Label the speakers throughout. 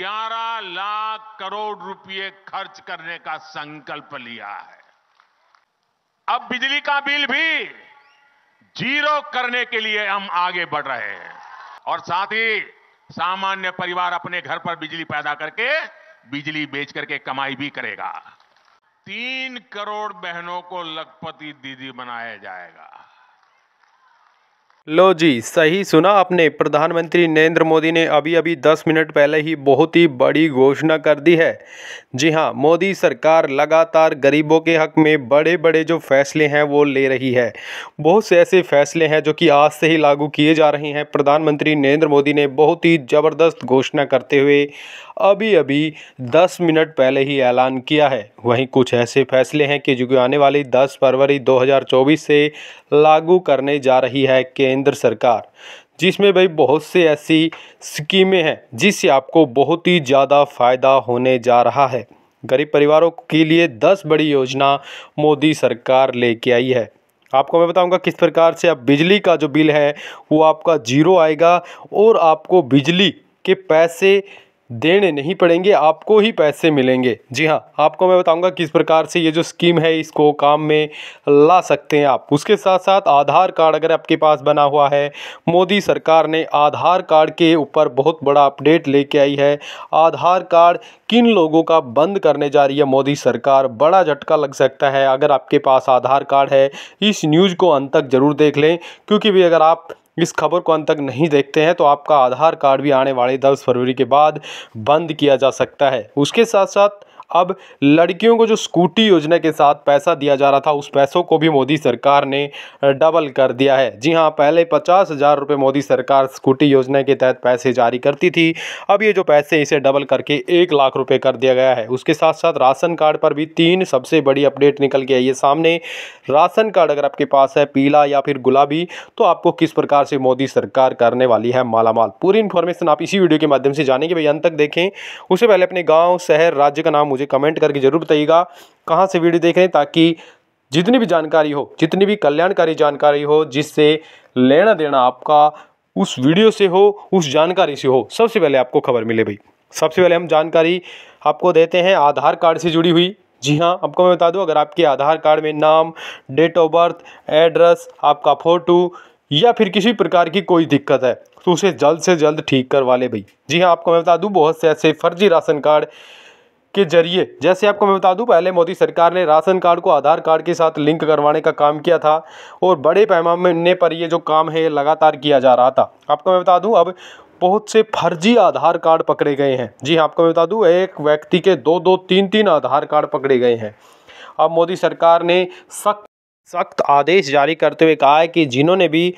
Speaker 1: 11 लाख करोड़ रुपए खर्च करने का संकल्प लिया है अब बिजली का बिल भी जीरो करने के लिए हम आगे बढ़ रहे हैं और साथ ही सामान्य परिवार अपने घर पर बिजली पैदा करके बिजली बेच करके कमाई भी करेगा तीन करोड़ बहनों को लखपति दीदी बनाया जाएगा लो जी सही सुना आपने प्रधानमंत्री नरेंद्र मोदी ने अभी अभी 10 मिनट पहले ही बहुत ही बड़ी घोषणा कर दी है जी हाँ मोदी सरकार लगातार गरीबों के हक में बड़े बड़े जो फैसले हैं वो ले रही है बहुत से ऐसे फैसले हैं जो कि आज से ही लागू किए जा रहे हैं प्रधानमंत्री नरेंद्र मोदी ने बहुत ही ज़बरदस्त घोषणा करते हुए अभी अभी दस मिनट पहले ही ऐलान किया है वहीं कुछ ऐसे फैसले हैं कि जो आने वाली दस फरवरी दो से लागू करने जा रही है केंद्र केंद्र सरकार जिसमें भाई बहुत से ऐसी स्कीमें हैं जिससे आपको बहुत ही ज़्यादा फ़ायदा होने जा रहा है गरीब परिवारों के लिए दस बड़ी योजना मोदी सरकार लेके आई है आपको मैं बताऊंगा किस प्रकार से आप बिजली का जो बिल है वो आपका जीरो आएगा और आपको बिजली के पैसे देने नहीं पड़ेंगे आपको ही पैसे मिलेंगे जी हाँ आपको मैं बताऊंगा किस प्रकार से ये जो स्कीम है इसको काम में ला सकते हैं आप उसके साथ साथ आधार कार्ड अगर आपके पास बना हुआ है मोदी सरकार ने आधार कार्ड के ऊपर बहुत बड़ा अपडेट लेके आई है आधार कार्ड किन लोगों का बंद करने जा रही है मोदी सरकार बड़ा झटका लग सकता है अगर आपके पास आधार कार्ड है इस न्यूज़ को अंत तक ज़रूर देख लें क्योंकि भी अगर आप इस खबर को अंत तक नहीं देखते हैं तो आपका आधार कार्ड भी आने वाले दस फरवरी के बाद बंद किया जा सकता है उसके साथ साथ अब लड़कियों को जो स्कूटी योजना के साथ पैसा दिया जा रहा था उस पैसों को भी मोदी सरकार ने डबल कर दिया है जी हाँ पहले पचास हज़ार रुपये मोदी सरकार स्कूटी योजना के तहत पैसे जारी करती थी अब ये जो पैसे इसे डबल करके एक लाख रुपये कर दिया गया है उसके साथ साथ राशन कार्ड पर भी तीन सबसे बड़ी अपडेट निकल के आई है सामने राशन कार्ड अगर आपके पास है पीला या फिर गुलाबी तो आपको किस प्रकार से मोदी सरकार करने वाली है मालामाल पूरी इन्फॉर्मेशन आप इसी वीडियो के माध्यम से जानेंगे भाई अंत तक देखें उससे पहले अपने गाँव शहर राज्य का नाम मुझे कमेंट करके ज़रूर बताइएगा कहाँ से वीडियो देख रहे हैं ताकि जितनी भी जानकारी हो जितनी भी कल्याणकारी जानकारी हो जिससे लेना देना आपका उस वीडियो से हो उस जानकारी से हो सबसे पहले आपको खबर मिले भाई सबसे पहले हम जानकारी आपको देते हैं आधार कार्ड से जुड़ी हुई जी हाँ आपको मैं बता दूँ अगर आपके आधार कार्ड में नाम डेट ऑफ बर्थ एड्रेस आपका फ़ोटो या फिर किसी प्रकार की कोई दिक्कत है तो उसे जल्द से जल्द ठीक करवा ले भाई जी हाँ आपको मैं बता दूँ बहुत से ऐसे फर्जी राशन कार्ड के जरिए जैसे आपको मैं बता दूं पहले मोदी सरकार ने राशन कार्ड को आधार कार्ड के साथ लिंक करवाने का काम किया था और बड़े पैमाने पर ये जो काम है लगातार किया जा रहा था आपको मैं बता दूं अब बहुत से फर्जी आधार कार्ड पकड़े गए हैं जी हाँ आपको मैं बता दूं एक व्यक्ति के दो दो तीन तीन आधार कार्ड पकड़े गए हैं अब मोदी सरकार ने सख्त सख्त आदेश जारी करते हुए कहा है कि जिन्होंने भी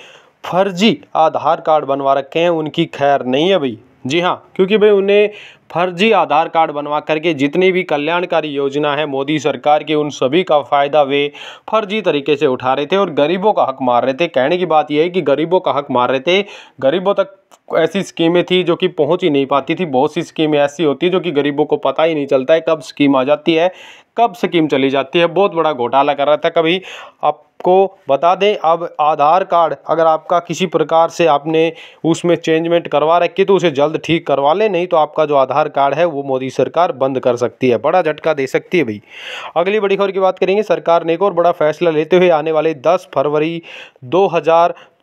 Speaker 1: फर्जी आधार कार्ड बनवा रखे हैं उनकी खैर नहीं है भाई जी हाँ क्योंकि भाई उन्हें फर्जी आधार कार्ड बनवा करके जितनी भी कल्याणकारी योजना है मोदी सरकार की उन सभी का फ़ायदा वे फर्जी तरीके से उठा रहे थे और गरीबों का हक मार रहे थे कहने की बात यह है कि गरीबों का हक मार रहे थे गरीबों तक ऐसी स्कीमें थी जो कि पहुंच ही नहीं पाती थी बहुत सी स्कीमें ऐसी होती है जो कि गरीबों को पता ही नहीं चलता है कब स्कीम आ जाती है कब स्कीम चली जाती है बहुत बड़ा घोटाला कर रहा था कभी आपको बता दें अब आधार कार्ड अगर आपका किसी प्रकार से आपने उसमें चेंजमेंट करवा रखी तो उसे जल्द ठीक करवा लें नहीं तो आपका जो आधार कार्ड है वो मोदी सरकार बंद कर सकती है बड़ा झटका दे सकती है भाई अगली बड़ी खबर की बात करेंगे सरकार ने एक और बड़ा फैसला लेते हुए आने वाले दस फरवरी दो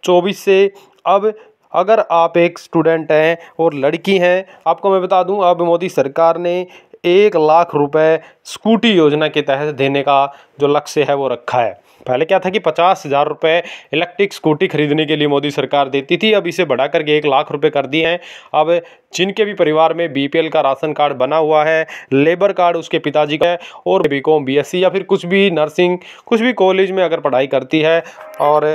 Speaker 1: चौबीस से अब अगर आप एक स्टूडेंट हैं और लड़की हैं आपको मैं बता दूं अब मोदी सरकार ने एक लाख रुपए स्कूटी योजना के तहत देने का जो लक्ष्य है वो रखा है पहले क्या था कि पचास हज़ार रुपये इलेक्ट्रिक स्कूटी खरीदने के लिए मोदी सरकार देती थी अब इसे बढ़ा करके एक लाख रुपए कर दिए हैं अब जिनके भी परिवार में बीपीएल का राशन कार्ड बना हुआ है लेबर कार्ड उसके पिताजी का है और बी कॉम या फिर कुछ भी नर्सिंग कुछ भी कॉलेज में अगर पढ़ाई करती है और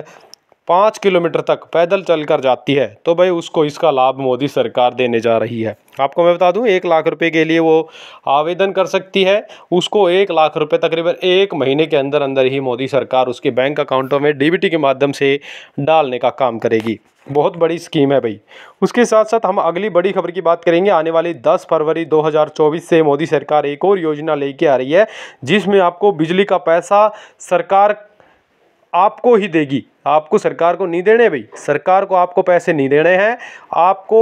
Speaker 1: पाँच किलोमीटर तक पैदल चल कर जाती है तो भाई उसको इसका लाभ मोदी सरकार देने जा रही है आपको मैं बता दूं एक लाख रुपए के लिए वो आवेदन कर सकती है उसको एक लाख रुपए तकरीबन एक महीने के अंदर अंदर ही मोदी सरकार उसके बैंक अकाउंटों में डीबीटी के माध्यम से डालने का काम करेगी बहुत बड़ी स्कीम है भाई उसके साथ साथ हम अगली बड़ी खबर की बात करेंगे आने वाली 10 फरवरी 2024 से मोदी सरकार एक और योजना लेके आ रही है जिसमें आपको बिजली का पैसा सरकार आपको ही देगी आपको सरकार को नहीं देने भाई सरकार को आपको पैसे नहीं देने हैं आपको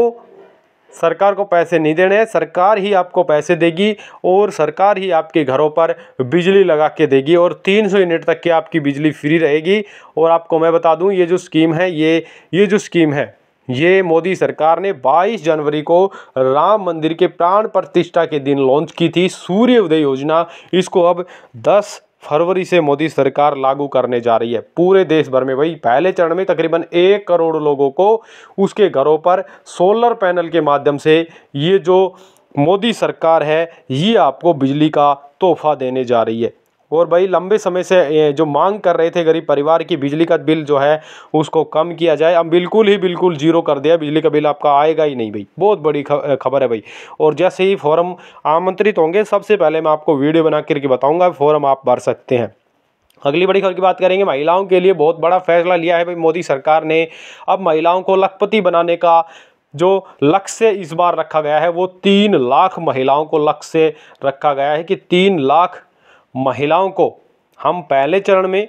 Speaker 1: सरकार को पैसे नहीं देने हैं सरकार ही आपको पैसे देगी और सरकार ही आपके घरों पर बिजली लगा के देगी और 300 यूनिट तक की आपकी बिजली फ्री रहेगी और आपको मैं बता दूं ये जो स्कीम है ये ये जो स्कीम है ये मोदी सरकार ने 22 जनवरी को राम मंदिर के प्राण प्रतिष्ठा के दिन लॉन्च की थी सूर्य उदय योजना इसको अब दस फरवरी से मोदी सरकार लागू करने जा रही है पूरे देश भर में भाई पहले चरण में तकरीबन एक करोड़ लोगों को उसके घरों पर सोलर पैनल के माध्यम से ये जो मोदी सरकार है ये आपको बिजली का तोहफा देने जा रही है और भाई लंबे समय से जो मांग कर रहे थे गरीब परिवार की बिजली का बिल जो है उसको कम किया जाए अब बिल्कुल ही बिल्कुल जीरो कर दिया बिजली का बिल आपका आएगा ही नहीं भाई बहुत बड़ी खबर है भाई और जैसे ही फॉरम आमंत्रित होंगे सबसे पहले मैं आपको वीडियो बना करके बताऊँगा फॉरम आप भर सकते हैं अगली बड़ी खबर की बात करेंगे महिलाओं के लिए बहुत बड़ा फैसला लिया है भाई मोदी सरकार ने अब महिलाओं को लखपति बनाने का जो लक्ष्य इस बार रखा गया है वो तीन लाख महिलाओं को लक्ष्य रखा गया है कि तीन लाख महिलाओं को हम पहले चरण में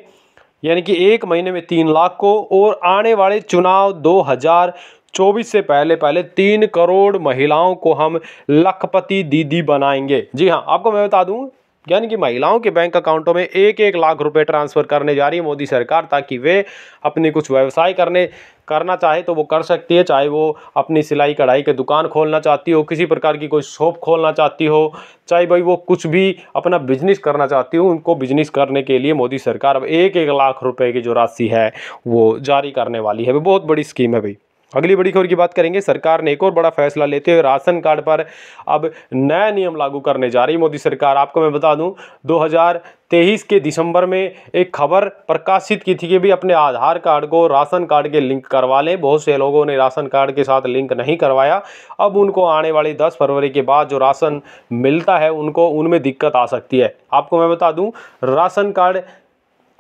Speaker 1: यानी कि एक महीने में तीन लाख को और आने वाले चुनाव 2024 से पहले पहले तीन करोड़ महिलाओं को हम लखपति दीदी बनाएंगे जी हाँ आपको मैं बता दूँ यानी कि महिलाओं के बैंक अकाउंटों में एक एक लाख रुपए ट्रांसफ़र करने जा रही है मोदी सरकार ताकि वे अपने कुछ व्यवसाय करने करना चाहे तो वो कर सकती है चाहे वो अपनी सिलाई कढ़ाई की दुकान खोलना चाहती हो किसी प्रकार की कोई शॉप खोलना चाहती हो चाहे भाई वो कुछ भी अपना बिजनेस करना चाहती हो उनको बिजनेस करने के लिए मोदी सरकार अब एक एक लाख रुपये की जो राशि है वो जारी करने वाली है बहुत बड़ी स्कीम है भाई अगली बड़ी खबर की बात करेंगे सरकार ने एक और बड़ा फैसला लेते हुए राशन कार्ड पर अब नया नियम लागू करने जा रही मोदी सरकार आपको मैं बता दूं 2023 के दिसंबर में एक खबर प्रकाशित की थी कि भी अपने आधार कार्ड को राशन कार्ड के लिंक करवा लें बहुत से लोगों ने राशन कार्ड के साथ लिंक नहीं करवाया अब उनको आने वाली दस फरवरी के बाद जो राशन मिलता है उनको उनमें दिक्कत आ सकती है आपको मैं बता दूँ राशन कार्ड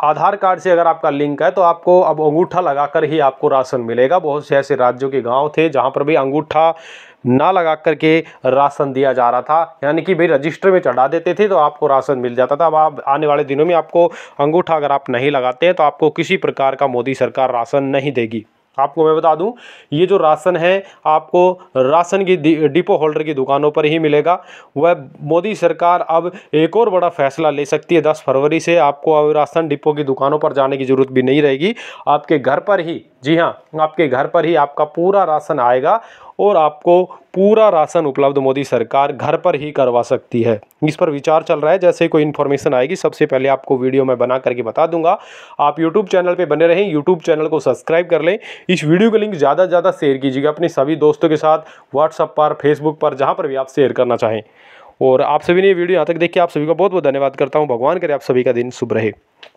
Speaker 1: आधार कार्ड से अगर आपका लिंक है तो आपको अब अंगूठा लगाकर ही आपको राशन मिलेगा बहुत से ऐसे राज्यों के गांव थे जहां पर भी अंगूठा ना लगा करके राशन दिया जा रहा था यानी कि भाई रजिस्टर में चढ़ा देते थे तो आपको राशन मिल जाता था अब आप आने वाले दिनों में आपको अंगूठा अगर आप नहीं लगाते हैं तो आपको किसी प्रकार का मोदी सरकार राशन नहीं देगी आपको मैं बता दूं ये जो राशन है आपको राशन की डिपो होल्डर की दुकानों पर ही मिलेगा वह मोदी सरकार अब एक और बड़ा फैसला ले सकती है दस फरवरी से आपको अब राशन डिपो की दुकानों पर जाने की ज़रूरत भी नहीं रहेगी आपके घर पर ही जी हाँ आपके घर पर ही आपका पूरा राशन आएगा और आपको पूरा राशन उपलब्ध मोदी सरकार घर पर ही करवा सकती है इस पर विचार चल रहा है जैसे कोई इन्फॉर्मेशन आएगी सबसे पहले आपको वीडियो मैं बना करके बता दूंगा आप यूट्यूब चैनल पे बने रहें यूट्यूब चैनल को सब्सक्राइब कर लें इस वीडियो का लिंक ज़्यादा से ज़्यादा शेयर कीजिएगा अपने सभी दोस्तों के साथ व्हाट्सअप पर फेसबुक पर जहाँ पर भी आप शेयर करना चाहें और आप सभी ने ये वीडियो यहाँ तक देखिए आप सभी का बहुत बहुत धन्यवाद करता हूँ भगवान करे आप सभी का दिन शुभ रहे